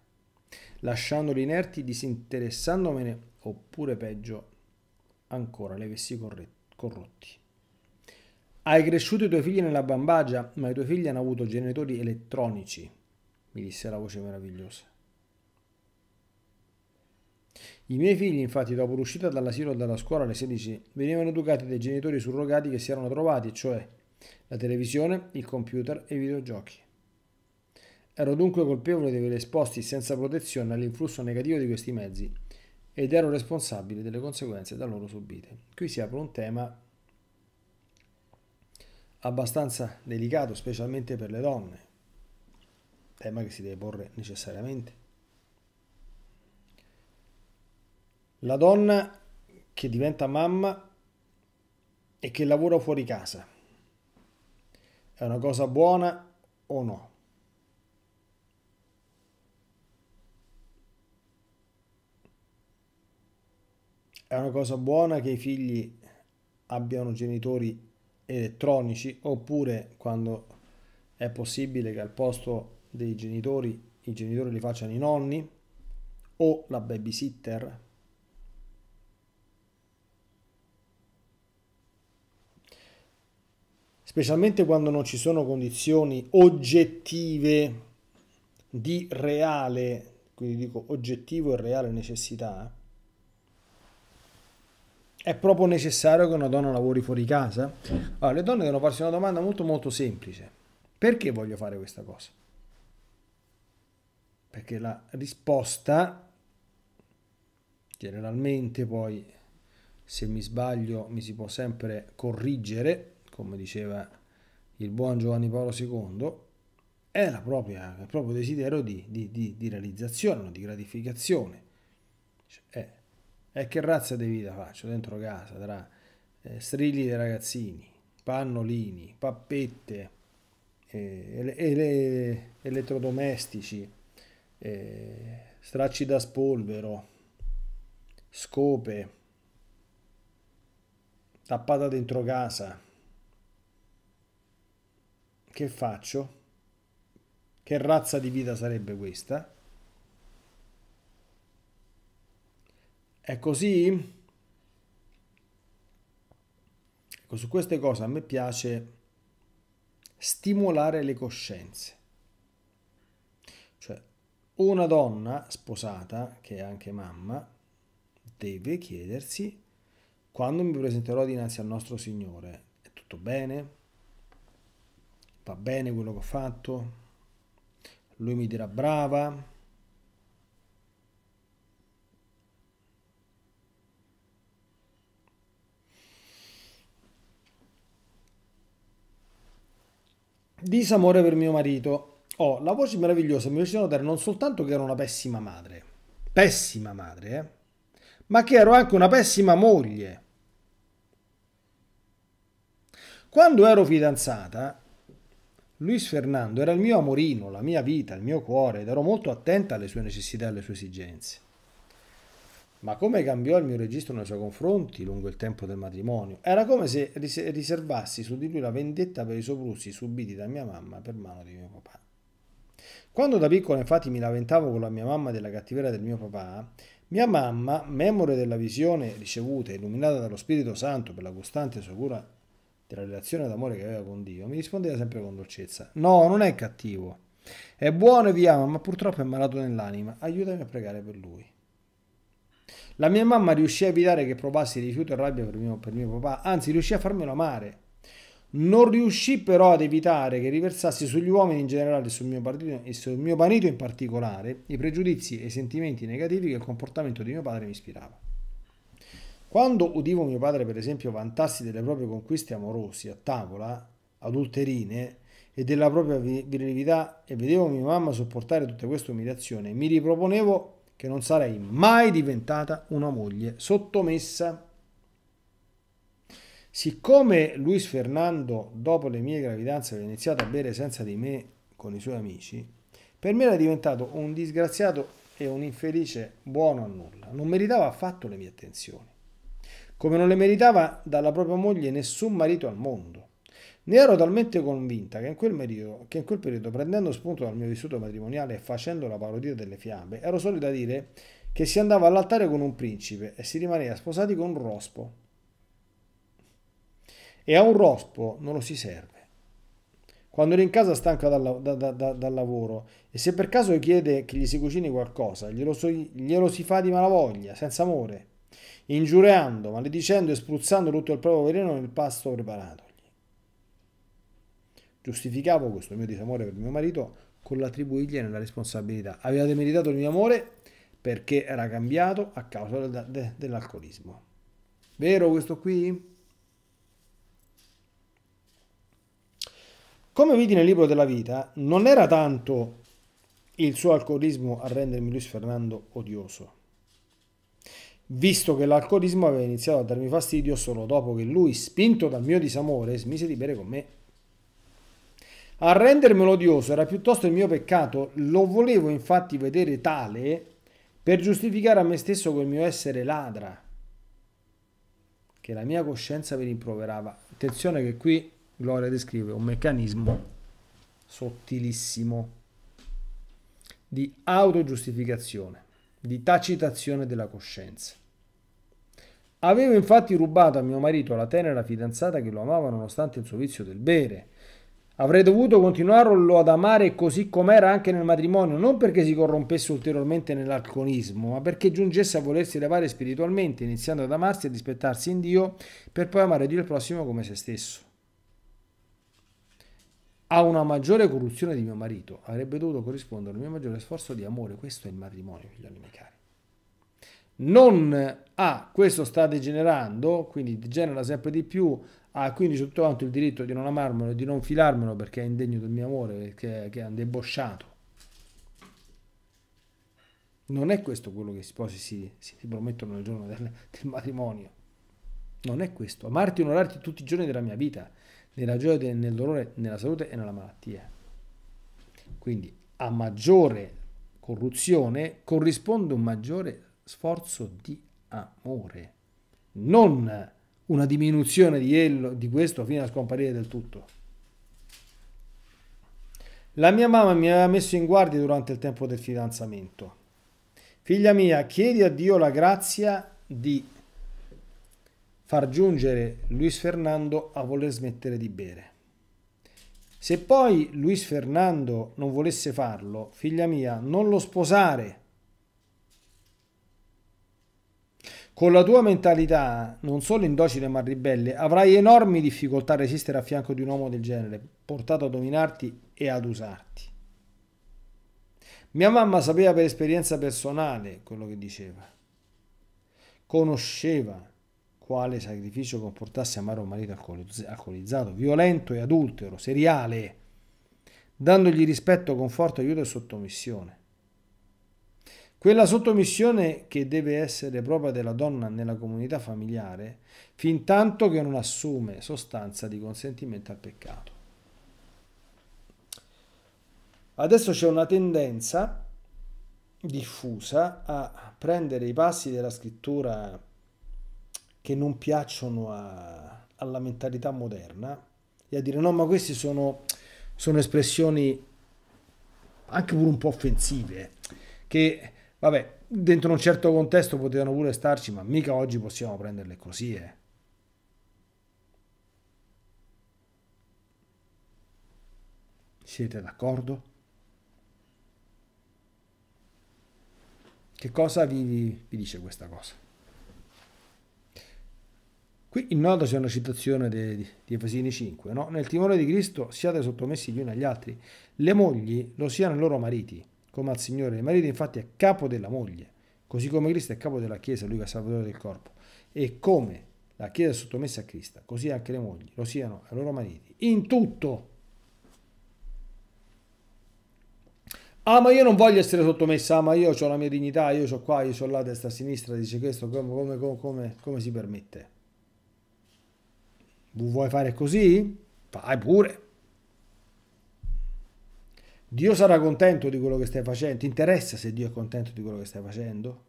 lasciandoli inerti, disinteressandomene oppure peggio ancora, li avessi corrotti. Hai cresciuto i tuoi figli nella bambagia, ma i tuoi figli hanno avuto genitori elettronici, mi disse la voce meravigliosa. I miei figli, infatti, dopo l'uscita dall'asilo e dalla scuola alle 16, venivano educati dai genitori surrogati che si erano trovati, cioè la televisione, il computer e i videogiochi. Ero dunque colpevole di aver esposti senza protezione all'influsso negativo di questi mezzi ed ero responsabile delle conseguenze da loro subite. Qui si apre un tema abbastanza delicato, specialmente per le donne, tema che si deve porre necessariamente. La donna che diventa mamma e che lavora fuori casa, è una cosa buona o no? È una cosa buona che i figli abbiano genitori elettronici oppure quando è possibile che al posto dei genitori i genitori li facciano i nonni o la babysitter. Specialmente quando non ci sono condizioni oggettive di reale, quindi dico oggettivo e reale necessità, è proprio necessario che una donna lavori fuori casa? Allora, le donne devono farsi una domanda molto molto semplice. Perché voglio fare questa cosa? Perché la risposta, generalmente poi, se mi sbaglio, mi si può sempre corrigere, come diceva il buon Giovanni Paolo II, è la propria, il proprio desiderio di, di, di, di realizzazione, di gratificazione. Cioè, è e eh, che razza di vita faccio dentro casa tra eh, strilli dei ragazzini, pannolini, pappette, eh, ele elettrodomestici, eh, stracci da spolvero, scope, tappata dentro casa. Che faccio? Che razza di vita sarebbe questa? È così? Ecco, su queste cose a me piace stimolare le coscienze. Cioè, una donna sposata, che è anche mamma, deve chiedersi quando mi presenterò dinanzi al nostro Signore, è tutto bene? Va bene quello che ho fatto? Lui mi dirà brava? Disamore per mio marito. Oh, la voce meravigliosa mi fece notare non soltanto che ero una pessima madre, pessima madre, eh? ma che ero anche una pessima moglie. Quando ero fidanzata, Luis Fernando era il mio amorino, la mia vita, il mio cuore ed ero molto attenta alle sue necessità e alle sue esigenze. Ma come cambiò il mio registro nei suoi confronti lungo il tempo del matrimonio? Era come se ris- riservassi su di lui la vendetta per i soprusi subiti da mia mamma per mano di mio papà. Quando da piccolo infatti mi lamentavo con la mia mamma della cattiveria del mio papà, mia mamma, memore della visione ricevuta e illuminata dallo Spirito Santo per la costante sua della relazione d'amore che aveva con Dio, mi rispondeva sempre con dolcezza: No, non è cattivo. È buono e vi ama, ma purtroppo è malato nell'anima. Aiutami a pregare per lui. La mia mamma riuscì a evitare che provassi rifiuto e rabbia per mio, per mio papà, anzi riuscì a farmelo amare. Non riuscì però ad evitare che riversassi sugli uomini in generale sul mio partito, e sul mio marito in particolare i pregiudizi e i sentimenti negativi che il comportamento di mio padre mi ispirava. Quando udivo mio padre, per esempio, vantarsi delle proprie conquiste amorose a tavola, adulterine, e della propria virilità, e vedevo mia mamma sopportare tutta questa umiliazione, mi riproponevo che non sarei mai diventata una moglie sottomessa. Siccome Luis Fernando, dopo le mie gravidanze, aveva iniziato a bere senza di me con i suoi amici, per me era diventato un disgraziato e un infelice buono a nulla. Non meritava affatto le mie attenzioni, come non le meritava dalla propria moglie nessun marito al mondo. Ne ero talmente convinta che in, quel periodo, che in quel periodo, prendendo spunto dal mio vissuto matrimoniale e facendo la parodia delle fiabe, ero solita dire che si andava all'altare con un principe e si rimaneva sposati con un rospo. E a un rospo non lo si serve. Quando ero in casa stanca dal, da, da, da, dal lavoro e se per caso chiede che gli si cucini qualcosa, glielo, so, glielo si fa di malavoglia, senza amore, ingiuriando, maledicendo e spruzzando tutto il proprio veleno nel pasto preparato. Giustificavo questo mio disamore per mio marito con l'attribuirgli nella responsabilità. Aveva demeritato il mio amore perché era cambiato a causa de, de, dell'alcolismo. Vero questo qui? Come vedi nel libro della vita, non era tanto il suo alcolismo a rendermi Luis Fernando odioso, visto che l'alcolismo aveva iniziato a darmi fastidio solo dopo che lui, spinto dal mio disamore, smise di bere con me a rendermelo odioso era piuttosto il mio peccato, lo volevo infatti vedere tale per giustificare a me stesso quel mio essere ladra, che la mia coscienza mi rimproverava. Attenzione che qui Gloria descrive un meccanismo sottilissimo di autogiustificazione, di tacitazione della coscienza. Avevo infatti rubato a mio marito la tenera fidanzata che lo amava nonostante il suo vizio del bere Avrei dovuto continuarlo ad amare così com'era anche nel matrimonio, non perché si corrompesse ulteriormente nell'alcolismo, ma perché giungesse a volersi elevare spiritualmente, iniziando ad amarsi e rispettarsi in Dio, per poi amare Dio il prossimo come se stesso. A una maggiore corruzione di mio marito avrebbe dovuto corrispondere un mio maggiore sforzo di amore. Questo è il matrimonio, figlioli miei cari. Non Ah, questo sta degenerando, quindi degenera sempre di più, ha ah, quindi tutto quanto il diritto di non amarmelo e di non filarmelo perché è indegno del mio amore, perché è debosciato. Non è questo quello che i sposi si, si, si promettono nel giorno del, del, matrimonio. Non è questo. Amarti e onorarti tutti i giorni della mia vita, nella gioia, nel dolore, nella salute e nella malattia. Quindi a maggiore corruzione corrisponde un maggiore sforzo di amore, non una diminuzione di, ello, di questo fino a scomparire del tutto. La mia mamma mi aveva messo in guardia durante il tempo del fidanzamento. Figlia mia, chiedi a Dio la grazia di far giungere Luis Fernando a voler smettere di bere. Se poi Luis Fernando non volesse farlo, figlia mia, non lo sposare Con la tua mentalità, non solo indocile ma ribelle, avrai enormi difficoltà a resistere a fianco di un uomo del genere, portato a dominarti e ad usarti. Mia mamma sapeva per esperienza personale quello che diceva. Conosceva quale sacrificio comportasse amare un marito alcolizzato, violento e adultero, seriale, dandogli rispetto, conforto, aiuto e sottomissione. Quella sottomissione che deve essere propria della donna nella comunità familiare, fin tanto che non assume sostanza di consentimento al peccato. Adesso c'è una tendenza diffusa a prendere i passi della scrittura che non piacciono a, alla mentalità moderna e a dire no, ma queste sono, sono espressioni anche pure un po' offensive, che Vabbè, dentro un certo contesto potevano pure starci, ma mica oggi possiamo prenderle così, eh. Siete d'accordo? Che cosa vi, vi, dice questa cosa? Qui in nota c'è una citazione di, di Efesini 5, no? Nel timore di Cristo siate sottomessi gli uni agli altri, le mogli lo siano i loro mariti, come al Signore. Il marito infatti è capo della moglie, così come Cristo è capo della Chiesa, lui che è salvatore del corpo. E come la Chiesa è sottomessa a Cristo, così anche le mogli lo siano ai loro mariti. In tutto. Ah, ma io non voglio essere sottomessa, ah, ma io ho la mia dignità, io ho qua, io ho là, destra, sinistra, dice questo, come, come, come, come si permette? Vuoi fare così? Fai pure. Dio sarà contento di quello che stai facendo? Ti interessa se Dio è contento di quello che stai facendo?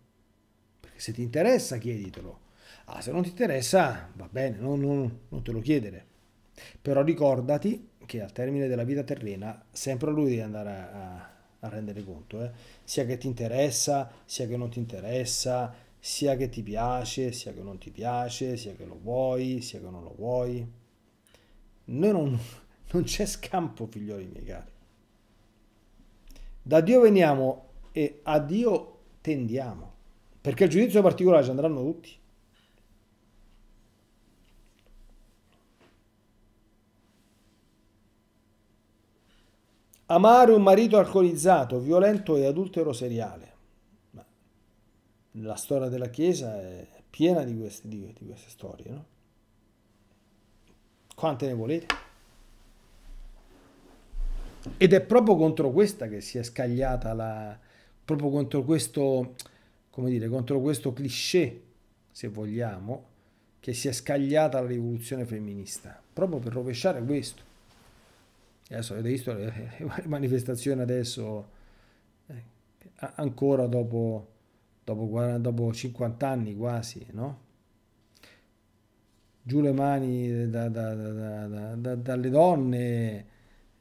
Perché se ti interessa chieditelo. Ah, se non ti interessa, va bene, non, non, non te lo chiedere. Però ricordati che al termine della vita terrena sempre a lui devi andare a, a, a rendere conto, eh? sia che ti interessa, sia che non ti interessa, sia che ti piace, sia che non ti piace, sia che lo vuoi, sia che non lo vuoi. Noi non, non c'è scampo, figlioli miei cari. Da Dio veniamo e a Dio tendiamo, perché il giudizio particolare ci andranno tutti. Amare un marito alcolizzato, violento e adultero seriale. Ma la storia della Chiesa è piena di queste, di, di queste storie, no? Quante ne volete? Ed è proprio contro questa che si è scagliata la, proprio contro questo, come dire, contro questo cliché, se vogliamo, che si è scagliata la rivoluzione femminista, proprio per rovesciare questo. E adesso avete visto le, le [LAUGHS] manifestazioni adesso, eh, ancora dopo, dopo, dopo 50 anni quasi, no? Giù le mani da, da, da, dalle donne,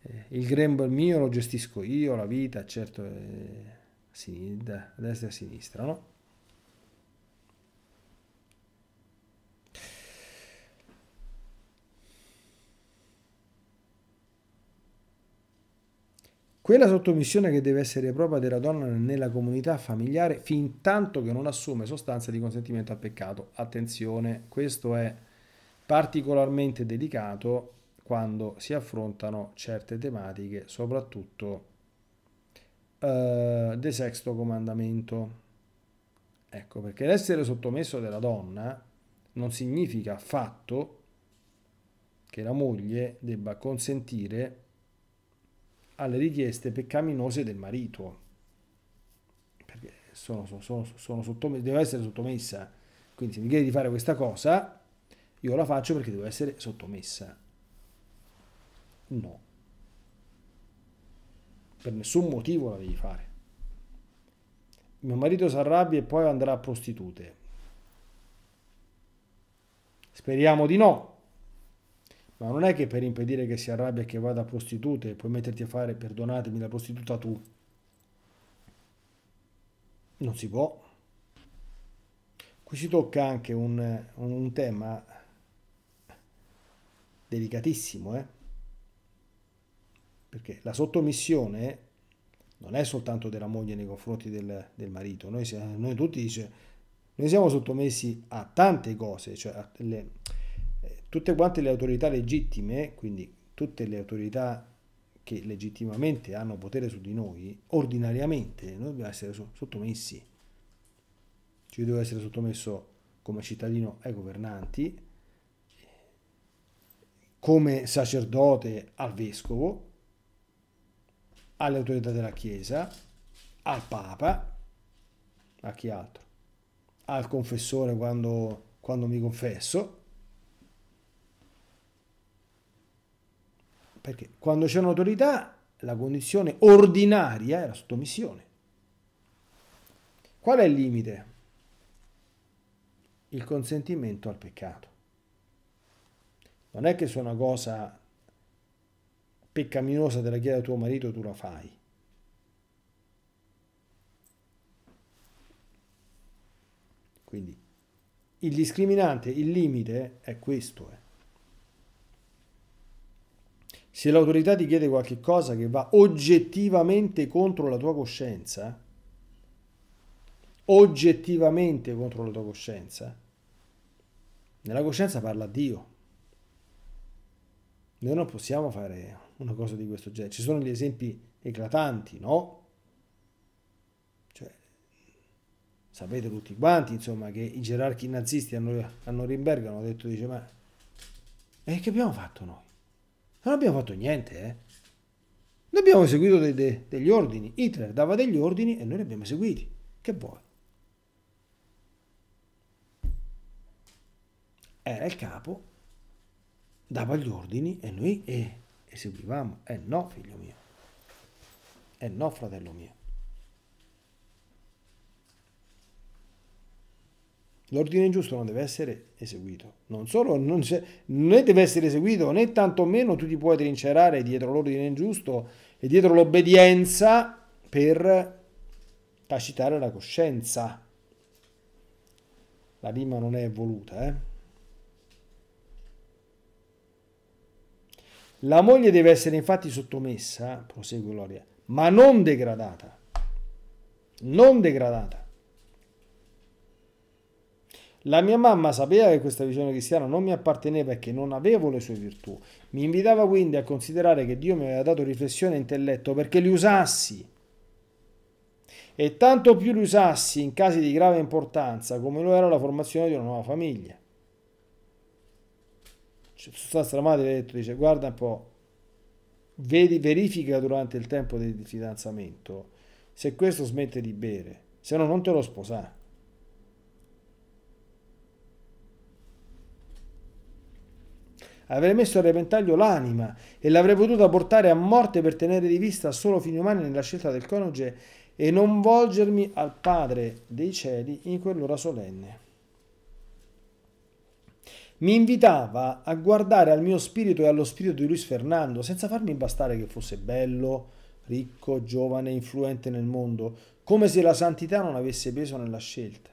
eh, il grembo è mio lo gestisco io, la vita, certo, eh, da destra e a sinistra, no? Quella sottomissione che deve essere propria della donna nella comunità familiare fin tanto che non assume sostanza di consentimento al peccato. Attenzione, questo è particolarmente delicato quando si affrontano certe tematiche, soprattutto eh, del sesto comandamento. Ecco, perché l'essere sottomesso della donna non significa affatto che la moglie debba consentire alle richieste peccaminose del marito. Perché sono, sono, sono sottomessa, devo essere sottomessa. Quindi se mi chiedi di fare questa cosa, io la faccio perché devo essere sottomessa. No. Per nessun motivo la devi fare. Mio marito si arrabbia e poi andrà a prostitute. Speriamo di no. Ma non è che per impedire che si arrabbia e che vada a prostitute puoi metterti a fare, perdonatemi, la prostituta tu. Non si può. Qui si tocca anche un, un tema delicatissimo, eh? perché la sottomissione non è soltanto della moglie nei confronti del, del marito, noi, siamo, noi tutti dice, noi siamo sottomessi a tante cose, cioè a le, eh, tutte quante le autorità legittime, quindi tutte le autorità che legittimamente hanno potere su di noi, ordinariamente noi dobbiamo essere sottomessi. Cioè io essere sottomesso come cittadino ai governanti, come sacerdote al vescovo, alle autorità della Chiesa, al Papa, a chi altro? Al confessore quando, quando mi confesso. Perché quando c'è un'autorità, la condizione ordinaria è la sottomissione. Qual è il limite? Il consentimento al peccato. Non è che sono una cosa peccaminosa te la chiede tuo marito, tu la fai. Quindi il discriminante, il limite è questo. Eh. Se l'autorità ti chiede qualche cosa che va oggettivamente contro la tua coscienza, oggettivamente contro la tua coscienza, nella coscienza parla Dio. Noi non possiamo fare una cosa di questo genere. Ci sono gli esempi eclatanti, no? Cioè, sapete tutti quanti, insomma, che i gerarchi nazisti a Norimberga hanno detto, dice, ma e che abbiamo fatto noi? Non abbiamo fatto niente, eh? Noi abbiamo eseguito de, de, degli ordini, Hitler dava degli ordini e noi li abbiamo eseguiti. Che vuoi? Era il capo, dava gli ordini e noi... Eh, eseguivamo. Eh no, figlio mio. Eh no, fratello mio. L'ordine giusto non deve essere eseguito. Non solo non né deve essere eseguito, né tantomeno tu ti puoi trincerare dietro l'ordine giusto e dietro l'obbedienza per tacitare la coscienza. La rima non è voluta, eh? La moglie deve essere infatti sottomessa, prosegue Gloria, ma non degradata. Non degradata. La mia mamma sapeva che questa visione cristiana non mi apparteneva e che non avevo le sue virtù. Mi invitava quindi a considerare che Dio mi aveva dato riflessione e intelletto perché li usassi. E tanto più li usassi in casi di grave importanza come lo era la formazione di una nuova famiglia cioè, sostanza la madre ha detto, dice guarda un po', vedi, verifica durante il tempo di fidanzamento se questo smette di bere, se no non te lo sposare. Avrei messo a repentaglio l'anima e l'avrei potuta portare a morte per tenere di vista solo fini umani nella scelta del coniuge e non volgermi al Padre dei cieli in quell'ora solenne mi invitava a guardare al mio spirito e allo spirito di Luis Fernando, senza farmi bastare che fosse bello, ricco, giovane, influente nel mondo, come se la santità non avesse peso nella scelta.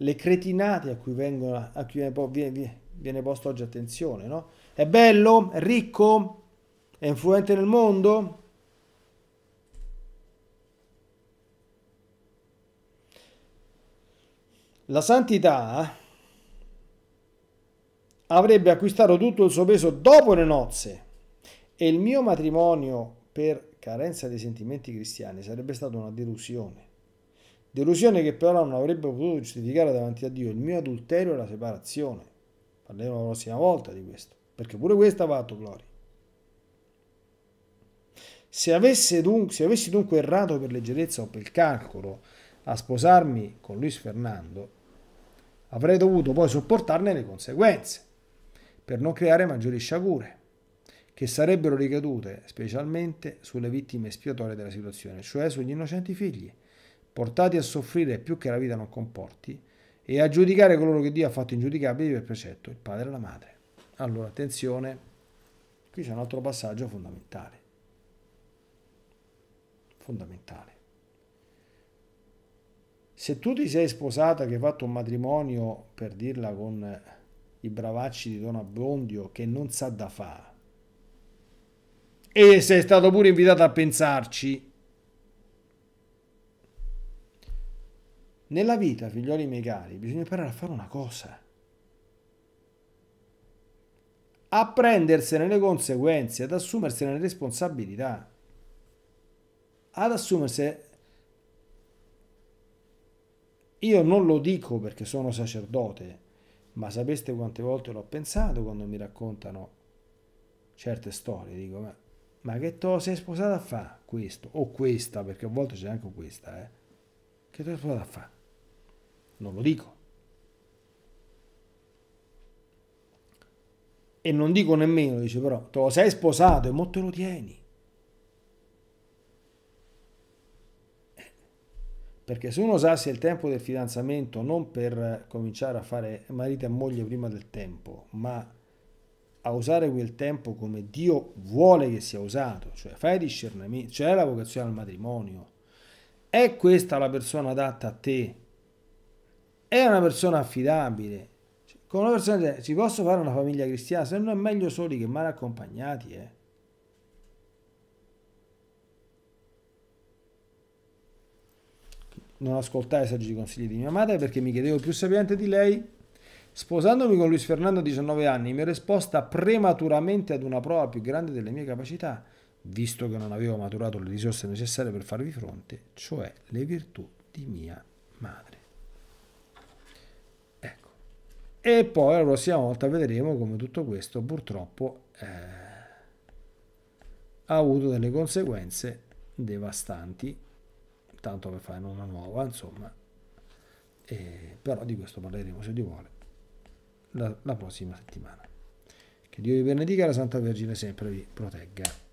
Le cretinate a cui, vengono, a cui viene, viene posto oggi attenzione, no? È bello? È ricco? È influente nel mondo? La santità avrebbe acquistato tutto il suo peso dopo le nozze e il mio matrimonio per carenza dei sentimenti cristiani sarebbe stata una delusione. Delusione che però non avrebbe potuto giustificare davanti a Dio il mio adulterio e la separazione. Parleremo la prossima volta di questo, perché pure questa va a tu gloria. Se, dunque, se avessi dunque errato per leggerezza o per calcolo a sposarmi con Luis Fernando, avrei dovuto poi sopportarne le conseguenze per non creare maggiori sciagure che sarebbero ricadute specialmente sulle vittime espiatorie della situazione, cioè sugli innocenti figli, portati a soffrire più che la vita non comporti e a giudicare coloro che Dio ha fatto ingiudicabili per precetto, il padre e la madre. Allora, attenzione, qui c'è un altro passaggio fondamentale. Fondamentale. Se tu ti sei sposata, che hai fatto un matrimonio, per dirla con i bravacci di Don Abbondio che non sa da fa. E sei stato pure invitato a pensarci. Nella vita, figlioli miei cari, bisogna imparare a fare una cosa. A prendersene le conseguenze, ad assumersene le responsabilità. Ad assumersi... Io non lo dico perché sono sacerdote, ma sapeste quante volte l'ho pensato quando mi raccontano certe storie? Dico, ma, ma che to sei sposata a fare questo? O questa, perché a volte c'è anche questa, eh? Che to sei sposata a fare? Non lo dico. E non dico nemmeno, dice però, te lo sei sposato e mo te lo tieni. perché se uno usasse il tempo del fidanzamento non per cominciare a fare marito e moglie prima del tempo, ma a usare quel tempo come Dio vuole che sia usato, cioè fai discernimento, c'è cioè la vocazione al matrimonio, è questa la persona adatta a te? È una persona affidabile? Cioè, con una persona ci posso fare una famiglia cristiana? Se non è meglio soli che male accompagnati, eh? Non ascoltai saggi consigli di mia madre perché mi chiedevo più sapiente di lei. Sposandomi con Luis Fernando a 19 anni, mi è risposta prematuramente ad una prova più grande delle mie capacità, visto che non avevo maturato le risorse necessarie per farvi fronte, cioè le virtù di mia madre. Ecco. E poi la prossima volta vedremo come tutto questo purtroppo eh, ha avuto delle conseguenze devastanti tanto per fare una nuova, insomma. E, però di questo parleremo se Dio vuole la, la prossima settimana. Che Dio vi benedica e la Santa Vergine sempre vi protegga.